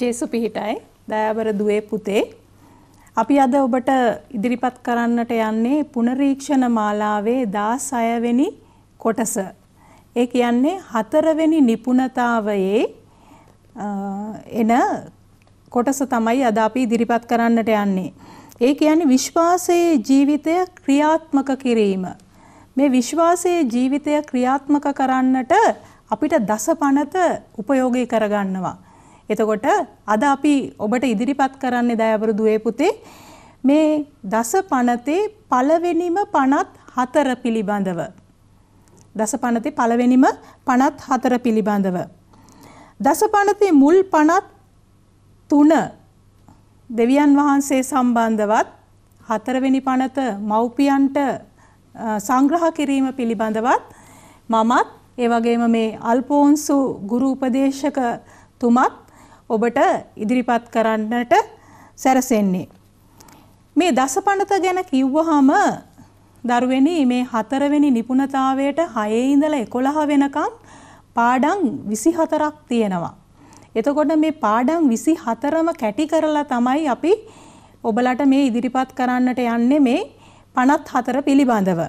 ජේසු පිහිටයි දයාබර දුවේ පුතේ අපි අද ඔබට ඉදිරිපත් කරන්නට යන්නේ පුනරීක්ෂණ මාලාවේ 16 වෙනි කොටස. ඒ කියන්නේ හතරවෙනි නිපුණතාවයේ එන කොටස තමයි අද අපි ඉදිරිපත් කරන්නට යන්නේ. ඒ කියන්නේ විශ්වාසයේ ජීවිතය ක්‍රියාත්මක කිරීම. මේ විශ්වාසයේ ජීවිතය ක්‍රියාත්මක කරන්නට අපිට දසපනත උපයෝගී කරගන්නවා. එතකොට අද අපි ඔබට ඉදිරිපත් කරන්නේ දයාවරු දුවේ පුතේ මේ දස පනතේ පළවෙනිම පනත් හතර පිළිබඳව. දස පනතේ පළවෙනිම පනත් හතර පිළිබඳව. දස පනතේ මුල් පනත් තුන දෙවියන් වහන්සේ සම්බන්ධවත් හතරවෙනි පනත මව්පියන්ට සංග්‍රහ කිරීම පිළිබඳවත් මමත් ඒ වගේම මේ අල්පෝන්සු ගුරු උපදේශක තුමත් ඔබට ඉදිරිපත් කරන්නට සැරසෙන්නේ. මේ දසපනත ගැන කිව්වහම දරුවෙනි මේ හතරවෙනි නිපුණතාවයට හයේ ඉඳලා 11 වෙනකම් පාඩම් 24ක් තියෙනවා. එතකොට මේ පාඩම් 24ම කැටි කරලා තමයි අපි ඔබලට මේ ඉදිරිපත් කරන්නට යන්නේ මේ 54 පිළිබඳව.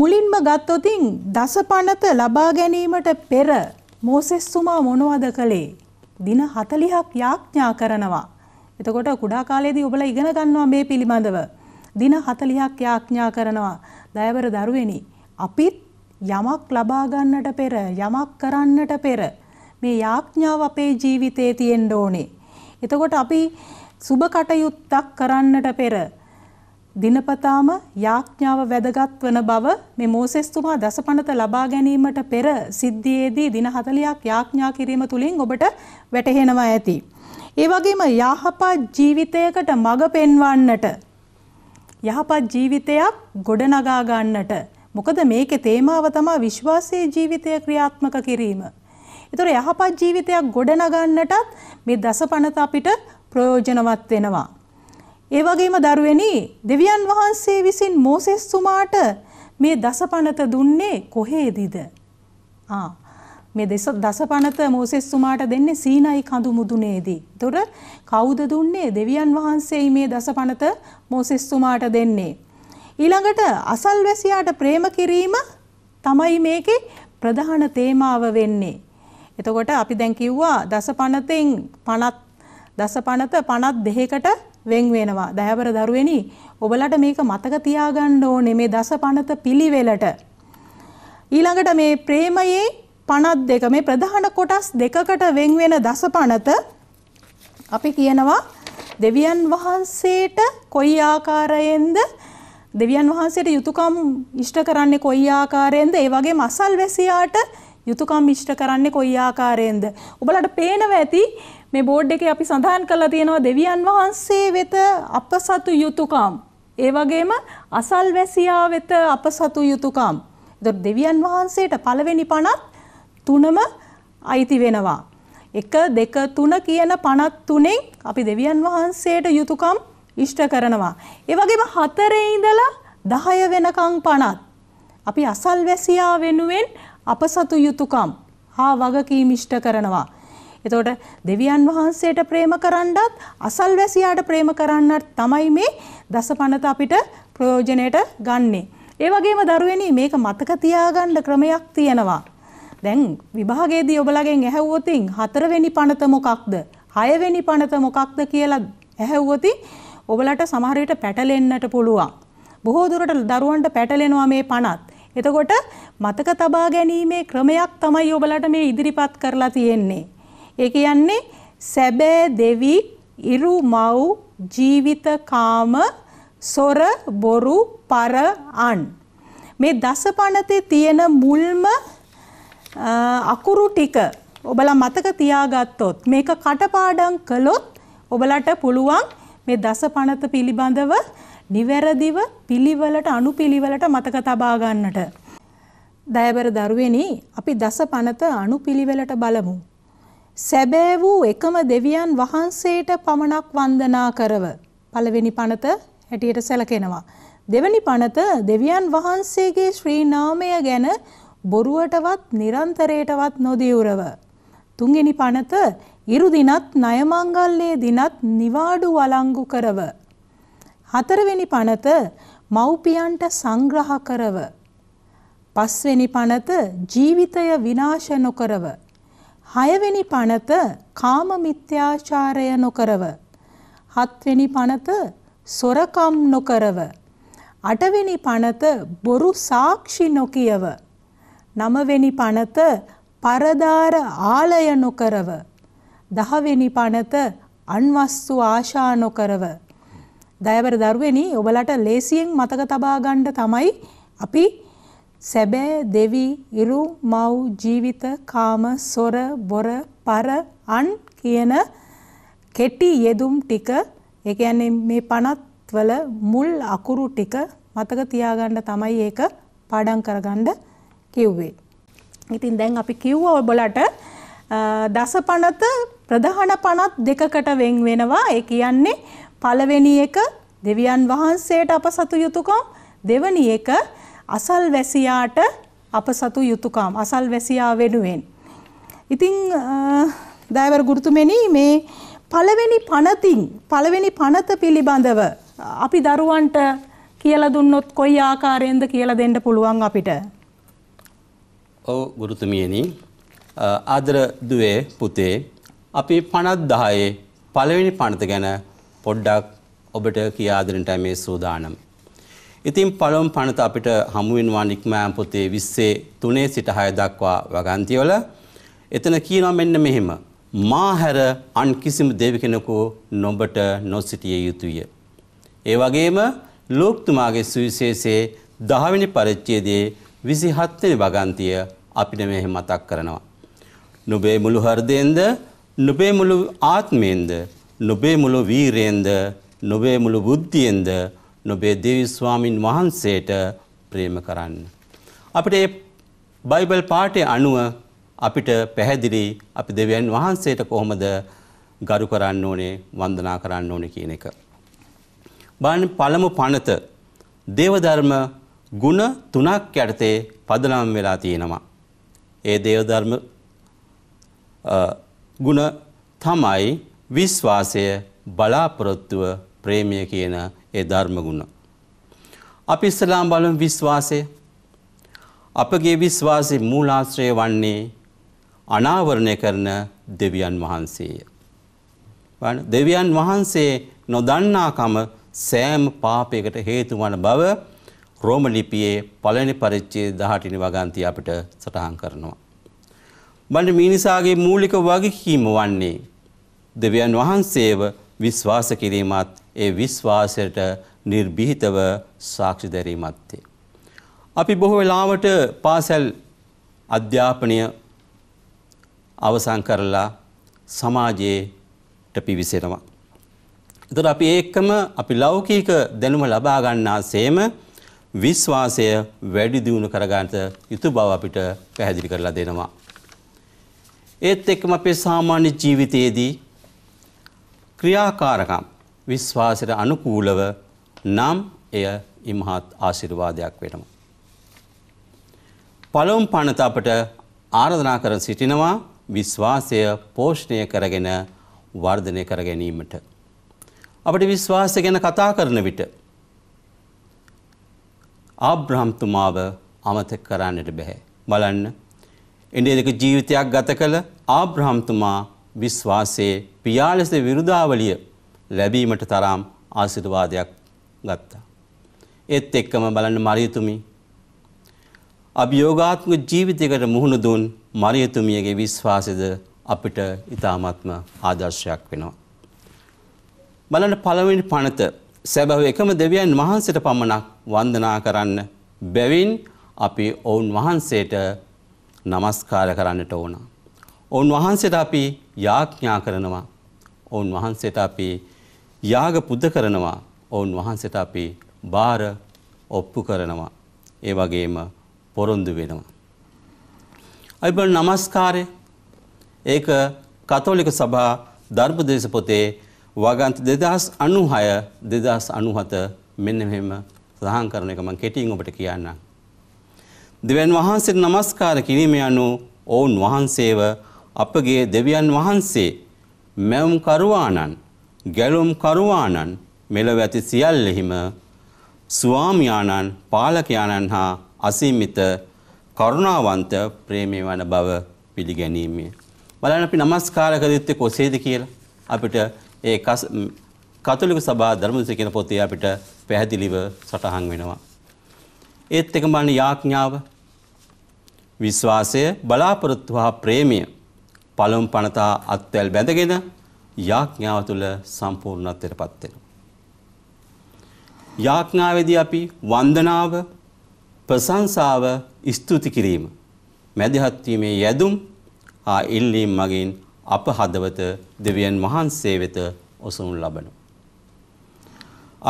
මුලින්ම ගත්තොතින් දසපනත ලබා ගැනීමට පෙර මෝසෙස් තුමා මොනවද කළේ? දින 40ක් යාඥා කරනවා. එතකොට කුඩා කාලේදී ඔබලා ඉගෙන ගන්නවා මේ පිළිබඳව. දින 40ක් යාඥා කරනවා. දයවර දරුවෙනි, අපිත් යමක් ලබා ගන්නට පෙර යමක් කරන්නට පෙර මේ යාඥාව අපේ ජීවිතේ තියෙන්න ඕනේ. එතකොට අපි සුබ කටයුත්තක් කරන්නට පෙර දිනපතාම යාඥාව වැදගත් වන බව මේ මෝසෙස් තුමා දසපනත ලබා ගැනීමට පෙර සිද්ධියේදී දින 40ක් යාඥා කිරීම තුලින් ඔබට වැටහෙනවා ඇති. ඒ වගේම යහපත් ජීවිතයකට මඟ පෙන්වන්නට යහපත් ජීවිතයක් ගොඩනගා ගන්නට මොකද මේකේ තේමාව තමයි විශ්වාසයේ ජීවිතය ක්‍රියාත්මක කිරීම. ඒතර යහපත් ජීවිතයක් ගොඩනගන්නටත් මේ දසපනත අපිට ප්‍රයෝජනවත් වෙනවා. ඒ වගේම දරුවෙනි දෙවියන් වහන්සේ විසින් මෝසෙස් තුමාට මේ දසපනත දුන්නේ කොහේදීද? ආ මේ දෙස දසපනත මෝසෙස් තුමාට දෙන්නේ සීනයි කඳු මුදුනේදී. එතකොට කවුද දුන්නේ? දෙවියන් වහන්සේයි මේ දසපනත මෝසෙස් තුමාට දෙන්නේ. ඊළඟට අසල්වැසියාට ප්‍රේම කිරීම තමයි මේකේ ප්‍රධාන තේමාව වෙන්නේ. එතකොට අපි දැන් කිව්වා දසපනතෙන් පනත් දසපනත පනත් දෙකකට වෙන් වෙනවා. දයාබර දරුවෙනි, ඔබලට මේක මතක තියාගන්න ඕනේ මේ දසපනත පිළිවෙලට. ඊළඟට මේ ප්‍රේමයේ පනත් දෙක මේ ප්‍රධාන කොටස් දෙකකට වෙන් වෙන දසපනත අපි කියනවා දෙවියන් වහන්සේට කොයි ආකාරයෙන්ද දෙවියන් වහන්සේට යුතුයකම් ඉෂ්ට කරන්නේ කොයි ආකාරයෙන්ද ඒ වගේම අසල්වැසියාට යුතුයකම් ඉෂ්ට කරන්නේ කොයි ආකාරයෙන්ද ඔබලාට පේනවා ඇති මේ බෝඩ් එකේ අපි සඳහන් කරලා තියෙනවා දෙවියන් වහන්සේ වෙත අප සතු යුතුයකම්. ඒ වගේම අසල්වැසියා වෙත අප සතු යුතුයකම්. ඒතකොට දෙවියන් වහන්සේට පළවෙනි පණත් තුනම අයිති වෙනවා. 1 2 3 කියන පණත් තුනෙන් අපි දෙවියන් වහන්සේට යුතුයකම් ඉෂ්ට කරනවා. ඒ වගේම හතරේ ඉඳලා 10 වෙනකන් පණත් අපි අසල්වැසියා වෙනුවෙන් අප සතු යුතුයකම් හා වගකීම් ඉෂ්ට කරනවා. එතකොට දෙවියන් වහන්සේට ප්‍රේම කරන්නත් අසල්වැසියාට ප්‍රේම කරන්නත් තමයි මේ දසපනත අපිට ප්‍රයෝජනයට ගන්නෙ. ඒ වගේම දරුවෙනි මේක මතක තියාගන්න ක්‍රමයක් තියෙනවා. දැන් විභාගයේදී ඔබලගෙන් ඇහුවොත් හතරවෙනි පනත මොකක්ද? හයවෙනි පනත මොකක්ද කියලා ඇහුවොත් ඔබලට සමහර විට පැටලෙන්නට පුළුවන්. බොහෝ දුරට දරුවන්ට පැටලෙනවා මේ පනත්. එතකොට මතක තබා ගැනීමේ ක්‍රමයක් තමයි ඔබලට මේ ඉදිරිපත් කරලා තියෙන්නේ. ඒ කියන්නේ සැබෑ දෙවි, ඉරු මව්, ජීවිත කාම, සොර, බොරු, පර, අන්. මේ දසපණතේ තියෙන මුල්ම අකුරු ටික ඔබලා මතක තියාගත්තොත් මේක කටපාඩම් කළොත් ඔබලට පුළුවන් මේ දසපණත පිළිබඳව නිවැරදිව පිළිවෙලට අනුපිළිවෙලට මතක තබා ගන්නට. දයබර දරුවෙනි, අපි දසපණත අනුපිළිවෙලට බලමු. සැබෑ වූ එකම දෙවියන් වහන්සේට පමණක් වන්දනා කරව. පළවෙනි පනත හැටියට සැලකෙනවා. දෙවැනි පනත දෙවියන් වහන්සේගේ ශ්‍රී නාමය ගැන බොරුවටවත් නිරන්තරයටවත් නොදියුරව. තුන්වෙනි පනත ඉරු දිනත් ණයමංගල්‍යයේ දිනත් නිවාඩු වළංගු කරව. හතරවෙනි පනත මව්පියන්ට සංග්‍රහ කරව. පස්වෙනි පනත ජීවිතය විනාශ නොකරව. හයවෙනි පනත කාම මිත්‍යාචාරය නොකරව. හත්වෙනි පනත සොරකම් නොකරව. අටවෙනි පනත බොරු සාක්ෂි නොකියව. නවවෙනි පනත පරදාර ආලය නොකරව. දහවෙනි පනත අන්වස්තු ආශා නොකරව. දයවර දරුවෙනි ඔබලට ලේසියෙන් මතක තබා ගන්න තමයි අපි සැබෑ දෙවි ඉරු මව් ජීවිත කාම සොර බොර පර අන් කියන කෙටි යෙදුම් ටික ඒ කියන්නේ මේ පනත් වල මුල් අකුරු ටික මතක තියාගන්න තමයි ඒක පාඩම් කරගන්න කිව්වේ. ඉතින් දැන් අපි කිව්වා ඔයබලට දස පනත ප්‍රධාන පනත් දෙකකට වෙන් වෙනවා. ඒ කියන්නේ පළවෙනි එක දෙවියන් වහන්සේට අප සතු යුතුයකම් දෙවැනි එක අසල්වැසියාට අප සතු යුතුයකම් අසල්වැසියා වෙනුවෙන් ඉතින් දයවර ගුරුතුමනි මේ පළවෙනි පනතින් පළවෙනි පනත පිළිබඳව අපි දරුවන්ට කියලා දුන්නොත් කොයි ආකාරයෙන්ද කියලා දෙන්න පුළුවන් අපිට ඔව් ගුරුතුමියනි ආදර දුවේ පුතේ අපි පනත් දහයේ පළවෙනි පනත ගැන පොඩ්ඩක් ඔබට කියා දෙන්නට මේ සූදානම්. ඉතින් පළමු පනත අපිට හමුවෙනවා නික්මෑම් පොතේ 23 සිට 6 දක්වා වගන්තිවල එතන කියනවා මෙන්න මෙහෙම මා හැර අන් කිසිම දෙවි කෙනෙකු නොඹට නොසිටිය යුතුය. ඒ වගේම ලෝක්තුමාගේ සුවිශේෂයේ 10 වෙනි පරිච්ඡේදයේ 27 වෙනි වගන්තිය අපිට මෙහි මතක් කරනවා. නුඹේ මුළු හෘදයෙන්ද නුඹේ මුළු ආත්මයෙන්ද නුඹේ මුළු වීරයෙන්ද නුඹේ මුළු බුද්ධියෙන්ද නොබේ දෙවිස්වාමින් වහන්සේට ප්‍රේම කරන්න. අපිට ඒ බයිබල් පාටය අනුව අපිට පැහැදිලි අපි දෙවියන් වහන්සේට කොහොමද ගරු කරන්න ඕනේ වන්දනා කරන්න ඕනේ කියන එක. බලන්න පළමු පනත දේවධර්ම ಗುಣ තුනක් යටතේ පදනම් වෙලා තියෙනවා. ඒ දේවධර්ම ಗುಣ තමයි විශ්වාසය බලාපොරොත්තුව ප්‍රේමය කියන ඒ ධර්ම ගුණ. අපි ඉස්සලාම් බලමු විශ්වාසය. අපගේ විශ්වාසයේ මූලාශ්‍රය වන්නේ අනාවරණය කරන දෙවියන් වහන්සේය. බලන්න දෙවියන් වහන්සේ නොදන්නාකම සෑම පාපයකට හේතු වන බව රෝම ලිපියේ පළවෙනි පරිච්ඡේද 18 වෙනි වගන්තිය අපිට සටහන් කරනවා. බලන්න මිනිසාගේ මූලික වගකීම වන්නේ දෙවියන් වහන්සේව විශ්වාස කිරීමත් ඒ විශ්වාසයට නිර්භීතව සාක්ෂි දැරීමත්තේ. අපි බොහෝ වෙලාවට පාසැල් අධ්‍යාපනය අවසන් කරලා සමාජයට පිවිසෙනවා. එතකොට අපි ඒකම අපි ලෞකික දැනුම ලබා ගන්නාseම විශ්වාසය වැඩි දියුණු කරගන්නට යුතු බව අපිට පැහැදිලි කරලා දෙනවා. ඒත් එක්කම අපේ සාමාන්‍ය ජීවිතයේදී ක්‍රියාකාරකම් විශ්වාසයට අනුකූලව නම් එය ඉමහත් ආශිර්වාදයක් වෙනවා. පළවම් පනත අපට ආරධනා කර සිටිනවා විශ්වාසය පෝෂ්ණය කරගෙන වර්ධනය කර ගැනීමට. අපට විශ්වාසය ගැන කතා කරන විට. ආබ්‍රහම්තුමාව අමතක කරන්නට බැහැ. බලන්න එඩේදක ජීවිතයක් ගත කළ ආබ්‍රහම්තුමා විශ්වාසයේ පියාලෙස විරුදාවලිය ලැබීමට තරම් ආශිර්වාදයක් ගත්තා. ඒත් එක්කම බලන්න මරියතුමි අභියෝගාත්මක ජීවිතයකට මුහුණ දුන් මරියතුමියගේ විශ්වාසයද අපිට ඉතාමත්ම ආදර්ශයක් වෙනවා. බලන්න පළවෙනි පනත සැබව එකම දෙවියන් වහන්සේට පමණක් වන්දනා කරන්න බැවින් අපි ඔවුන් වහන්සේට නමස්කාර කරන්නට ඕන. ඔවුන් වහන්සේට අපි යාඥා කරනවා. ඔවුන් වහන්සේට අපි යාග පුද කරනවා ඔවුන් වහන්සට අපි බාර ඔප්පු කරනවා. ඒ වගේම පොරොන්දු වෙනවා. අයිබ නමස්කාරය ඒක කතෝලික සභා ධර්පදේශ පොතේ වගන්ත දෙදස් අනු හය දෙදස් අනුහත මෙන්න මෙම සහන් කරන එක මං කෙටින් ඔබට කියන්න. දෙවන් වහන්සේට නමස්කාර කිරීම යනු ඔවුන් වහන්සේව අපගේ දෙවියන් වහන්සේ මැවුම් කරවානන් ගැලුම් කරුවාණන් මෙලොව ඇති සියල්ලෙහිම ස්වාමියාණන් පාලකයාණන් හා අසීමිත කරුණාවන්ත ප්‍රේමය වන බව පිළිගැනීමේ. බලන්න අපි নমස්කාර කළ යුත්තේ කොසේද කියලා අපිට ඒ කතෝලික සභා ධර්මදේශක කියන පොතේ අපිට පැහැදිලිව සටහන් වෙනවා. ඒත් එකම බලන්න යාඥාව විශ්වාසය බලාපොරොත්තු හා ප්‍රේමය පළමු පනතා අත්වැල් බැඳගෙන යාඥාව තුළ සම්පූර්ණත්වයටපත් වෙනවා. යාඥාවේදී අපි වන්දනාව, ප්‍රශංසාව, ස්තුති කිරීම, මැදිහත් වීමේ යෙදුම් ආ ඉල්ලීම් මගින් අප හදවත දෙවියන් වහන්සේ වෙත ඔසවනු ලබනවා.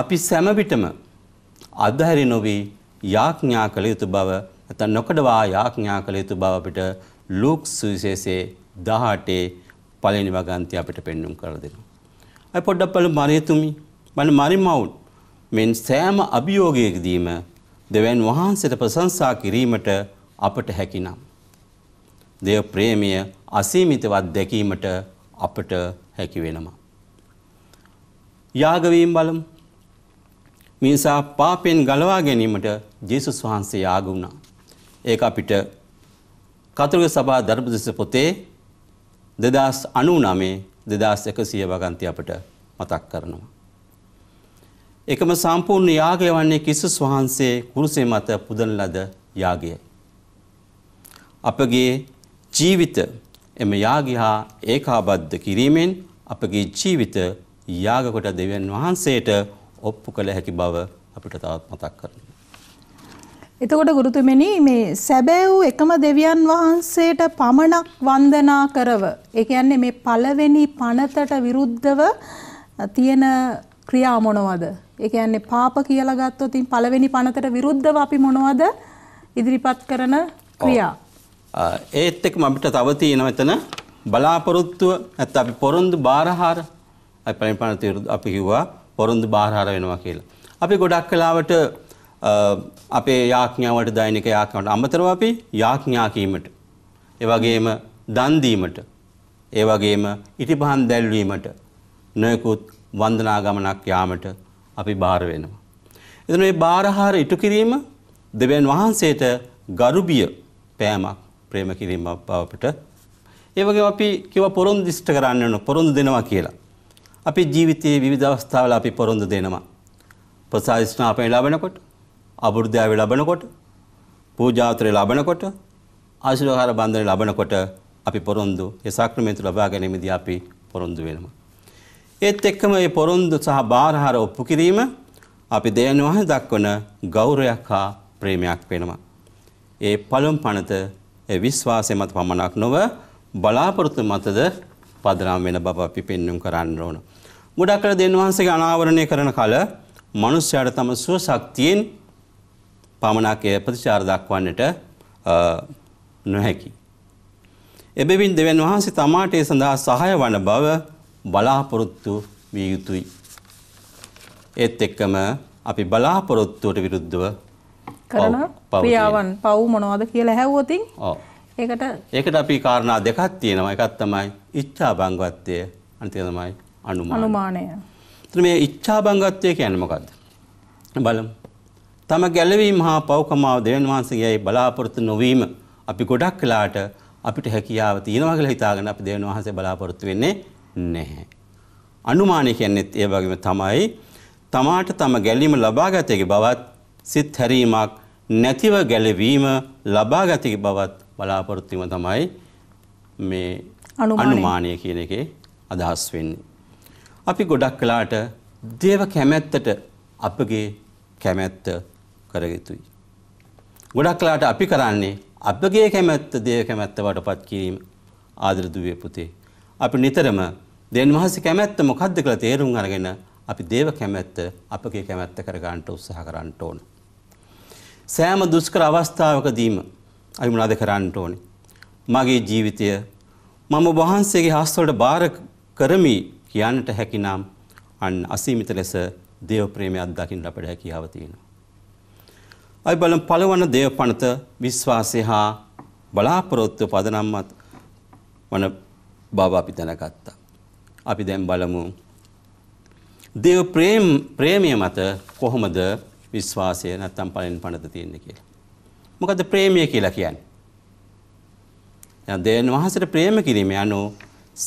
අපි සෑම විටම අධහැරි නොවි යාඥා කළ යුතු බව නැත්නම් නොකඩවා යාඥා කළ යුතු බව අපිට ලූක් සුවිශේෂයේ 18 පලනි වගන්තය අපිට පෙන්නුම් කර දෙනවා. ඇ පොඩ්ඩක් පල මරයතුමි මන මරිමවුන් මෙන් සෑම අභියෝගයකදීම දෙවැන් වහන්සට ප්‍රසංසා කිරීමට අපට හැකිනම්. දෙය ප්‍රේමය අසීමිතවත් දැකීමට අපට හැකිවෙනවා. යාගවීම් බලමු මිනිසා පාපෙන් ගලවා ගැනීමට ජේසුස් වහන්සේ යාග වුණා. ඒක අපිට කතුරුගේ සභා ධර්මදේශ පොතේ දෙදස් අනු නමේ දෙදස් එකසිය වගන්ති අපට මතක් කරනවා. එකම සම්පූර්ණ යාගය වන්නේ කිසුස් වහන්සේ කුරුසේ මත පුදන ලද යාගයයි. අපගේ ජීවිත එම යාගය හා ඒකාබද්ධ කිරීමෙන් අපගේ ජීවිත යාගකොට දෙවියන් වහන්සේට ඔප්පු කළ හැකි බව අපිට තවත් මතක් කරනවා. එතකොට ගුරුතුමනි මේ සැබෑ වූ එකම දෙවියන් වහන්සේට පමණක් වන්දනා කරව. ඒ කියන්නේ මේ පළවෙනි පනතට විරුද්ධව තියෙන ක්‍රියා මොනවද? ඒ කියන්නේ පාප කියලා ගත්තොත් ඉතින් පළවෙනි පනතට විරුද්ධව අපි මොනවද ඉදිරිපත් කරන ක්‍රියා? ඒත් එක්ක අපිට තව තියෙන මෙතන බලාපොරොත්තුව නැත්නම් අපි පොරොන්දු බාරහාර අපි පළවෙනි පනත අපි කිව්වා පොරොන්දු බාරහාර වෙනවා කියලා. අපි ගොඩක් කලාවට අපේ යාඥාවට දෛනික යාඥාවට අමතරව අපි යාඥා කීමට ඒ වගේම දන් දීමට ඒ වගේම ඉටිපහන් දැල්වීමට නොයෙකුත් වන්දනා ගමනක් යාමට අපි බාර වෙනවා. එතන මේ බාරහාර ඉටු කිරීම දෙවියන් වහන්සේට ගරුබිය පෑමක් ප්‍රේම කිරීම බවට ඒ වගේම අපි කිව්වා පොරොන්දු ඉෂ්ට කරන්න ඕන පොරොන්දු දෙනවා කියලා. අපි ජීවිතයේ විවිධ අවස්ථාවල අපි පොරොන්දු දෙනවා. ප්‍රසාදිස්නාපය ලැබෙනකොට අබුරුද්‍යාවේ ලබනකොට පූජාවතරේ ලබනකොට ආශිර්වාද බන්ධනේ ලබනකොට අපි පොරොන්දු ඒ සාක්‍රමේන්තු ලබා ගැනීමදී අපි පොරොන්දු වෙනවා. ඒත් එක්කම මේ පොරොන්දු සහ බාරහාර ඔප්පු කිරීම අපි දෙයන් වහන්සේ දක්වන ගෞරවයක් හා ප්‍රේමයක් වෙනවා. ඒ පළමු පනත ඒ විශ්වාසය මත පමණක් නොව බලාපොරොත්තු මතද පදනම් වෙන බව අපි පෙන්වුම් කරන්න ඕන. ගොඩක් කල දෙන් වහන්සේගේ අනාවරණය කරන කල මිනිස්යාට තම සුවශක්තියෙන් පමණක් එය ප්‍රතිචාර දක්වන්නට නොහැකි. එබැවින් දෙවන් වහන්සේ තමාට ඒ සඳහා සහාය වන බව බලාපොරොත්තු විය යුතුයි. ඒත් එක්කම අපි බලාපොරොත්තුවට විරුද්ධව කරන ක්‍රියාවන් පව් මොනවද කියලා හැවුවොතින් ඒකට ඒකට අපි කාරණා දෙකක් තියෙනවා එකක් තමයි ඉච්ඡා බංගත්වය අනිත් එක තමයි අනුමානය. අනුමානය. එතන මේ ඉච්ඡා බංගත්වය කියන්නේ මොකද්ද? බලමු. තම ගැලවීම හා පෞකමාව දෙවන් වහන්සේගේයි බලාපොරොත්තු නොවීම අපි ගොඩක් කලාට අපිට හැකියාව තියෙනවා කියලා හිතාගෙන අපි දෙවන් වහන්සේ බලාපොරොත්තු වෙන්නේ නැහැ. අනුමානය කියන්නේත් ඒ වගේම තමයි තමාට තම ගැලීම ලබාගත හැකි බවත් සිත් හැරීමක් නැතිව ගැලවීම ලබාගත හැකි බවත් බලාපොරොත්තු වීම තමයි මේ අනුමානය කියන එකේ අදහස් වෙන්නේ. අපි ගොඩක් කලාට දේව කැමැත්තට අපගේ කැමැත්ත කරගතුයි. ගොඩක් කලාට අපි කරන්නේ අපගේ කැමැත්ත දේ කැමැත්ත වටපත් කිරීම ආදරදුවේ පුතේ. අපි නිතරම දෙන් වහස කැමැත්ත මොකද්ද කියලා තේරුම් අරගෙන අපි දේව කැමැත්ත අපගේ කැමැත්ත කරගන්නට උත්සාහ කරන්න ඕන. සෑම දුෂ්කර අවස්ථාවකදීම අපි මොනවද කරන්න ඕනේ? මගේ ජීවිතය මම වහන්සේගේ හස්තවලට බාර කරමි කියන්නට හැකිනම් අන් අසීමිත ලෙස දේව ප්‍රේමයක් දකින්න අපට හැකියාව තියෙනවා. අයි බලම් පළවන දේව පනත විශ්වාසය හා බලාපොරොත්තු පදනම්මත් වන බව අපි දැනගත්තා. අපි දැන් බලමු. දේව ප්‍රේමය මත කොහොමද විශ්වාසය නැත්තම් පලෙන් පනත තියන්න කියලා. මොකද ප්‍රේමය කියලා කියන්න. දෙවන් වහන්සට ප්‍රේම කිරීම යනු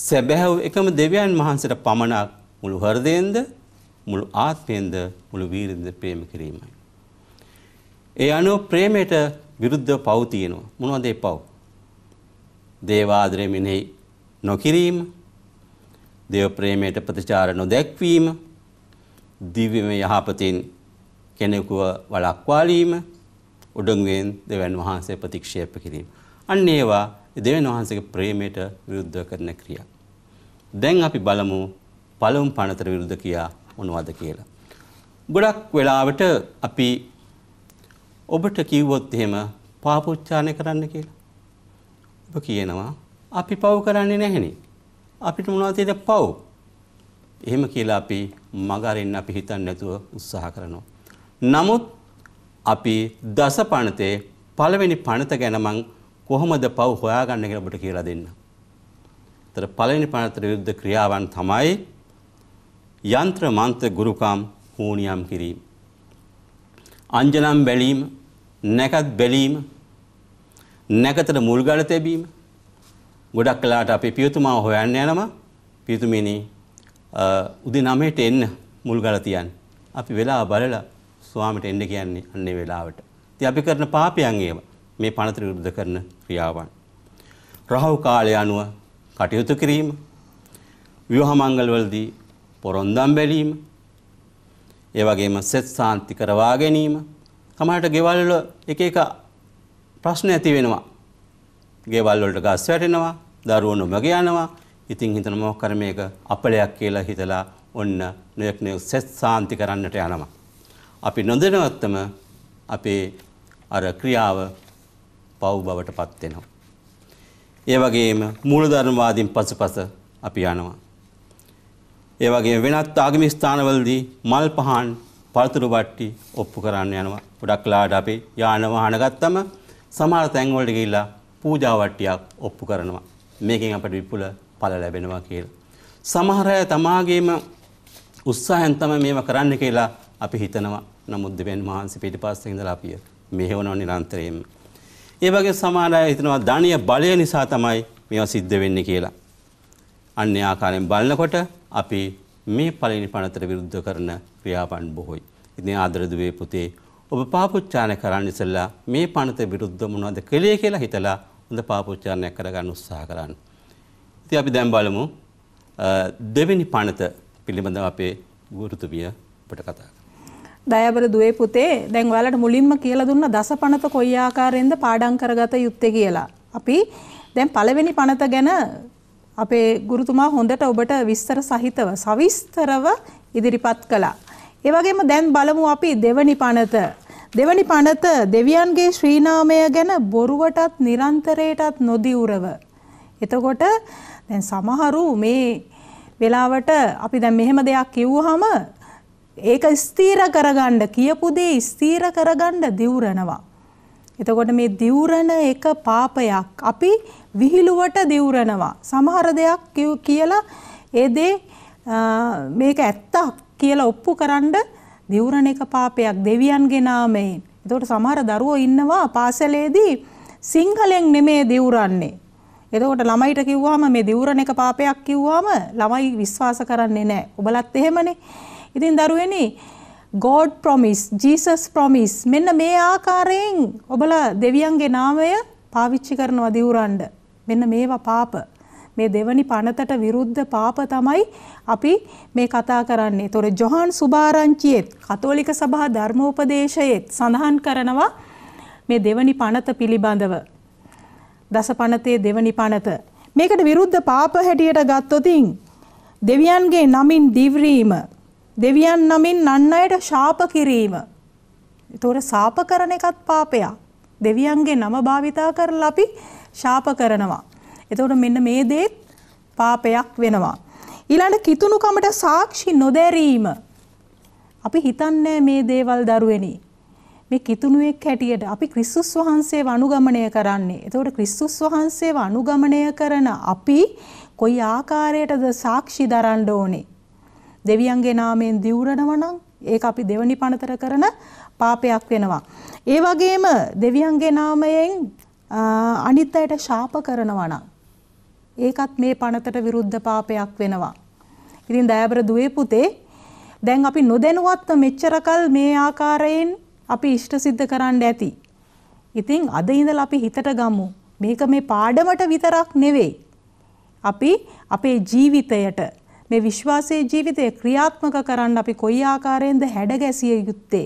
සැබැහැව් එකම දෙවියන් වහන්සට පමණක් මුළු හරදයෙන්ද මුළු ආත්මයෙන්ද මුළු වීරද ප්‍රේම කිරීමයි. ඒ අනුව ප්‍රේමයට විරුද්ධව පව් තියෙනවා. මොනවද ඒ පව්? දේවාදරය මෙනෙහි නොකිරීම, දේව ප්‍රේමයට ප්‍රතිචාර නොදැක්වීම, දිව්‍යමය යහපතින් කෙනෙකුව වළක්වාලීම, උඩඟුවෙන් දෙවන් වහන්සේ ප්‍රතික්ෂේප කිරීම. අන්න ඒවා දෙවන් වහන්සේගේ ප්‍රේමයට විරුද්ධ කරන ක්‍රියා. දැන් අපි බලමු පළමු පණතර විරුද්ධ කියා මොනවද කියලා. ගොඩක් වෙලාවට අපි ඔබට කිව්වොත් එහෙම පාපොච්චාරණය කරන්න කියලා. ඔබ කියනවා අපි පව් කරන්නේ නැහෙනේ. අපිට මොනවද තියෙද පව්? එහෙම කියලා අපි මග අරින්න අපි හිතන්නේ නැතුව උත්සාහ කරනවා. නමුත් අපි දස පණතේ පළවෙනි පණත ගැන මං කොහොමද පව් හොයාගන්න කියලා ඔබට කියලා දෙන්න. ඒතර පළවෙනි පණතට විරුද්ධ ක්‍රියාවන් තමයි යంత్ర මන්ත්‍ර ගුරුකම් හෝනියම් කිරීම. අංජනම් බැලීම නැකත් බැලීම නැකතට මුල්ගල තැබීම ගොඩක් කලාට අපේ පියතුමා හොයන්න යනම පියතුමිනි උදේ 9ට එන්න මුල්ගල තියන්න. අපි වෙලා බලලා ස්වාමිට එන්න කියන්නේ අන්නේ වෙලාවට. ඉතින් අපි කරන පාපයන් ඒවා මේ පනතර විරුද්ධ කරන ක්‍රියාවන්. රහව් කාලය අනුව කටයුතු කිරීම විවාහ මංගල්වලදී පොරොන්දම් බැලීම ඒ වගේම සෙත් සාන්ති කරවා ගැනීම තමයිට ගෙවල්ල එක එක ප්‍රශ්න ඇති වෙනවා. ගෙවල්වලට ගස් වැටෙනවා දරුවනු මග යනවා ඉතින් හිතන මොකර මේක අපලයක් කියලා හිතලා ඔන්න නොයෙක් නොයෙක් සෙත් සාන්ති කරන්නට යනවා. අපි නොදැනවත්තම අපේ අර ක්‍රියාව පව් බවට පත් වෙනවා. ඒ වගේම මූලධර්මවාදීන් පසුපස අපි යනවා. ඒ වගේ වෙනත් ආගමික ස්ථානවලදී මල් පහන් පළතුරු බට්ටි ඔප්පු කරන්න යනවා. ගොඩක් ලාඩ අපි යාන වාහන ගත්තම සමහර තැන් වලට ගිහිල්ලා පූජා වට්ටියක් ඔප්පු කරනවා. මේකෙන් අපට විපුල ඵල ලැබෙනවා කියලා. සමහර අය තමාගේම උත්සාහයෙන් තමයි මේව කරන්න කියලා අපි හිතනවා. නමුත් දෙවියන් වහන්සේ පිටිපස්සෙන් ඉඳලා අපි මෙහෙවනව නිරන්තරයෙන්ම. ඒ වගේ සමහර අය හිතනවා ධානීය බලය නිසා තමයි මේවා සිද්ධ වෙන්නේ කියලා. අන්‍ය ආකාරයෙන් බලනකොට අපි මේ පළවෙනි පණතර විරුද්ධ කරන ක්‍රියාවන් බොහෝයි. ඉතින් ආදරදුවේ පුතේ ඔබ පාපොච්චාරණය කරන්න ඉස්සෙල්ලා මේ පනත විරුද්ධ මොනවද කළේ කියලා හිතලා හොඳ පාපොච්චාරණයක් කරගන්න උත්සාහ කරන්න. ඉතින් අපි දැන් බලමු දෙවෙනි පනත පිළිබඳව අපේ ගුරුතුමිය අපට කතා කරා. දයාබර දුවේ පුතේ දැන් ඔයාලට මුලින්ම කියලා දුන්න දස පනත කොයි ආකාරයෙන්ද පාඩම් කරගත යුත්තේ කියලා. අපි දැන් පළවෙනි පනත ගැන අපේ ගුරුතුමා හොඳට ඔබට විස්තර සහිතව සවිස්තරව ඉදිරිපත් කළා. ඒ වගේම දැන් බලමු අපි දෙවනි පනත. දෙවනි පනත දෙවියන්ගේ ශ්‍රී නාමය ගැන බොරුවටත් නිරන්තරයටත් නොදිවුරව. එතකොට දැන් සමහරු මේ වෙලාවට අපි දැන් මෙහෙම දෙයක් කිව්වහම ඒක ස්ථීර කරගන්න කියපු දේ ස්ථීර කරගන්න දිවුරනවා. එතකොට මේ දිවුරන එක පාපයක්. අපි විහිළුවට දිවුරනවා. සමහර දෙයක් කියලා ඒ දේ මේක ඇත්තක් කියලා ඔප්පු කරන්න දිවුරණ එක පාපයක් දෙවියන්ගේ නාමයෙන්. එතකොට සමහර දරුවෝ ඉන්නවා පාසලේදී සිංහලෙන් නෙමේ දිවුරන්නේ. එතකොට ළමයිට කිව්වම මේ දිවුරණ එක පාපයක් කිව්වම ළමයි විශ්වාස කරන්නේ නැහැ. ඔබලත් එහෙමනේ. ඉතින් දරුවෙනි God promise, Jesus promise මෙන්න මේ ආකාරයෙන් ඔබලා දෙවියන්ගේ නාමය පාවිච්චි කරනවා දිවුරන්න. මෙන්න මේවා පාප. මේ දෙවනි පනතට විරුද්ධ පාප තමයි අපි මේ කතා කරන්නේ. ඒතොර ජොහාන් සුභාරංචියෙත් කතෝලික සභා ධර්මෝපදේශයේත් සඳහන් කරනවා මේ දෙවනි පනත පිළිබඳව. දස පනතේ දෙවනි පනත මේකට විරුද්ධ පාප හැටියට ගත්තොතින් දෙවියන්ගේ නමින් දිවරීම දෙවියන් නමින් නන් අයට ශාප කිරීම. ඒතොර ශාප කරන එකත් පාපයක්. දෙවියන්ගේ නම භාවිතා කරලා අපි ශාප කරනවා. එතකොට මෙන්න මේ දේත් පාපයක් වෙනවා. ඊළඟ කිතුණුකමට සාක්ෂි නොදැරීම. අපි හිතන්නේ මේ දේවල් දරුවෙනි. මේ කිතුණුවෙක් හැටියට අපි ක්‍රිස්තුස් වහන්සේව අනුගමනය කරන්නේ. එතකොට ක්‍රිස්තුස් වහන්සේව අනුගමනය කරන අපි කොයි ආකාරයටද සාක්ෂි දරන්න ඕනේ? දෙවියන්ගේ නාමයෙන් දිවුරනවා නම් ඒක අපි දෙවනි පණතර කරන පාපයක් වෙනවා. ඒ වගේම දෙවියන්ගේ නාමයෙන් අනිත් අයට ශාප කරනවා නම් ඒකත් මේ පනතට විරුද්ධ පාපයක් වෙනවා. ඉතින් දයාබර දුවේ පුතේ දැන් අපි නොදැනුවත්ව මෙච්චරකල් මේ ආකාරයෙන් අපි ඉෂ්ට සිද්ධ කරන්න ඇති. ඉතින් අද ඉඳලා අපි හිතට ගමු. මේක මේ පාඩමට විතරක් නෙවෙයි. අපි අපේ ජීවිතයට මේ විශ්වාසයේ ජීවිතය ක්‍රියාත්මක කරන්න අපි කොයි ආකාරයෙන්ද හැඩ ගැසිය යුත්තේ.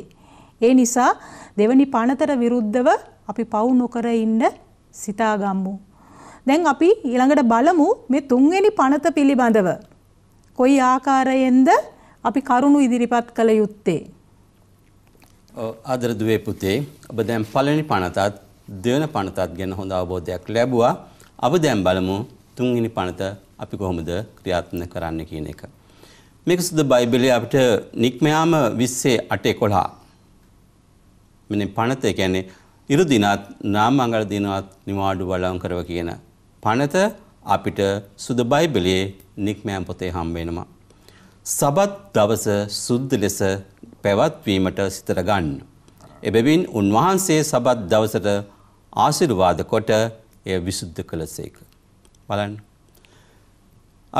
ඒ නිසා දෙවනි පනතර විරුද්ධව අපි පවු නොකර ඉන්න සිතාගම්මු. දැන් අපි ඊළඟට බලමු මේ තුන්වෙනි පනත පිළිබඳව. කොයි ආකාරයෙන්ද අපි කරුණු ඉදිරිපත් කළ යුත්තේ. ආදර දුවේ පුතේ ඔබ දැන් පළවෙනි පනතත් දෙවන පනතත් ගැන හොඳ අවබෝධයක් ලැබුවා. අප දැන් බලමු තුන්වෙනි පනත අපි කොහොමද ක්‍රියාත්මක කරන්න කියන එක. මේක සුදු බයිබලයේ අපිට නික්මයාම 20:8-11 මෙන්න පනත කියන්නේ ඉරු දිනත් නාමංගල දිනවත් නිවාඩු බලවම් කරව කියන පනත අපිට සුද බයිබලයේ නික්මෑම් පොතේ හම් වෙනවා. සබත් දවස සුද්ධ ලෙස පැවත්වීමට සිතර ගන්න. එබැවින් උන්වහන්සේ සබත් දවසට ආශිර්වාද කොට එය විසුද්ධ කළසේක. බලන්න.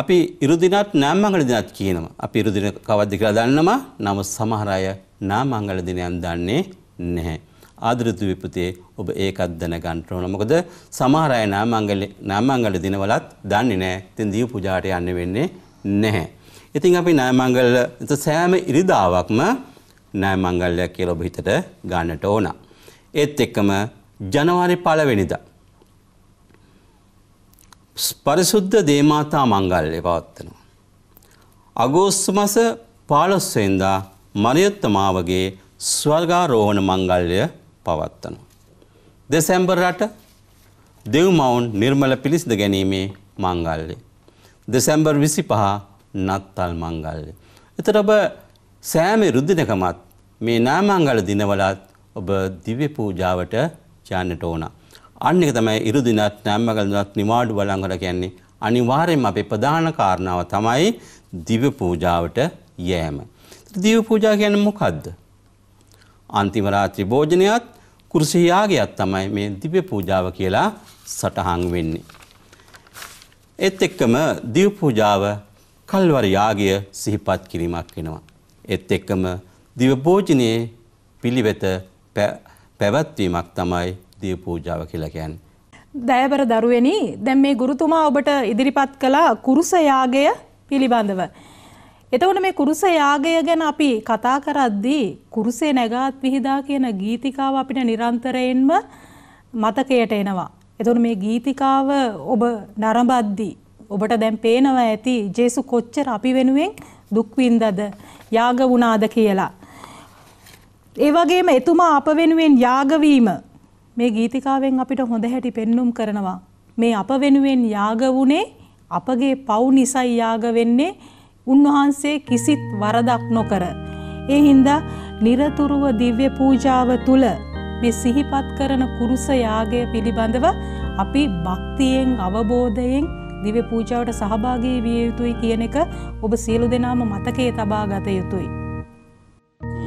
අපි ඉරුදිනත් නෑමංගල දිනත් කියනවා. අපි ඉරුදින කවද්ද කියලා දන්නවා. නමුත් සමහර අය නෑමංගල දිනයන් දන්නේ නැහැ. ආදෘත විපතේ ඔබ ඒකත් දැනගන්න ඕන. මොකද සමහර අය නාමංගල නාමංගල දිනවලත් දන්නේ නැහැ. ඉතින් දීව පූජාට යන්න වෙන්නේ නැහැ. ඉතින් අපි නාමංගල සෑම ඉරිදාවක්ම නාමංගල්‍යයක් කියලා ඔබ හිතට ගන්නට ඕන. ඒත් එක්කම ජනවාරි පළවෙනිදා පරිසුද්ධ දේමාතා මංගල්‍යය පවත්වනවා. අගෝස්තු මස 15 වෙනිදා මරියොත්තමාවගේ ස්වර්ගාරෝහණ මංගල්‍ය පවත්වනවා. දෙසැම්බරට දෙව්මවුන් නිර්මල පිළිස්ද ගැනීමේ මංගල්ලය. දෙසැම්බර් විසි පහ නත්තල් මංගල්ලය. එතට ඔබ සෑම රුද්ධිනකමත් මේ නාමංගල දිනවලත් ඔබ දිව්‍ය පූජාවට ජාන්නට ඕන. අන්නෙක තමයි ඉරුදිනත් නෑම්මගල දත් නිවාඩු බලංගල කියන්නේ අනිවාර්යෙන් අපේ ප්‍රධාන කාරණාව තමයි දිව පූජාවට යෑම. දිව පූජා කියන්නේ මොකද්ද? අන්තිමරාත්‍රි භෝජනයත් කුරුසියාගයක් තමයි මේ දිව්‍ය පූජාව කියලා සටහන් වෙන්නේ. එත් එක්කම දිව් පූජාව කල්වර යාගය සිහිපත් කිරීමක් වෙනවා. එත් එක්කම දිව භෝජනයේ පිළිවෙත පැවැත්වීමක් තමයි දිව පූජාව කියලා කියන්නේ. දයබර දරුවෙනි, දැන් මේ ගුරුතුමා ඔබට ඉදිරිපත් කළ කුරුස යාගය පිළිබඳව එතකොට මේ කුරුස යාගය ගැන අපි කතා කරද්දී කුරුසේ නැගාත් විහිදා කියන ගීතිකාව අපිට නිරන්තරයෙන්ම මතකයට එනවා. එතකොට මේ ගීතිකාව ඔබ නරඹද්දී ඔබට දැන් පේනවා ඇති ජේසු කොච්චර අපි වෙනුවෙන් දුක් විඳද යාග වුණාද කියලා. ඒ වගේම එතුමා අප වෙනුවෙන් යාගවීම මේ ගීතිකාවෙන් අපිට හොඳ හැටි පෙන්눔 කරනවා. මේ අප වෙනුවෙන් යාග වුණේ අපගේ පව් නිසයි යාග වෙන්නේ උන්වහන්සේ කිසිත් වරදක් නොකර ඒ හින්දා নিরතුරුව දිව්‍ය පූජාව තුල මේ සිහිපත් කරන කුරුස යාගය පිළිබඳව අපි භක්තියෙන් අවබෝධයෙන් දිව්‍ය පූජාවට සහභාගී විය යුතුයි කියන එක ඔබ සියලු දෙනාම මතකයේ තබා ගත යුතුයි.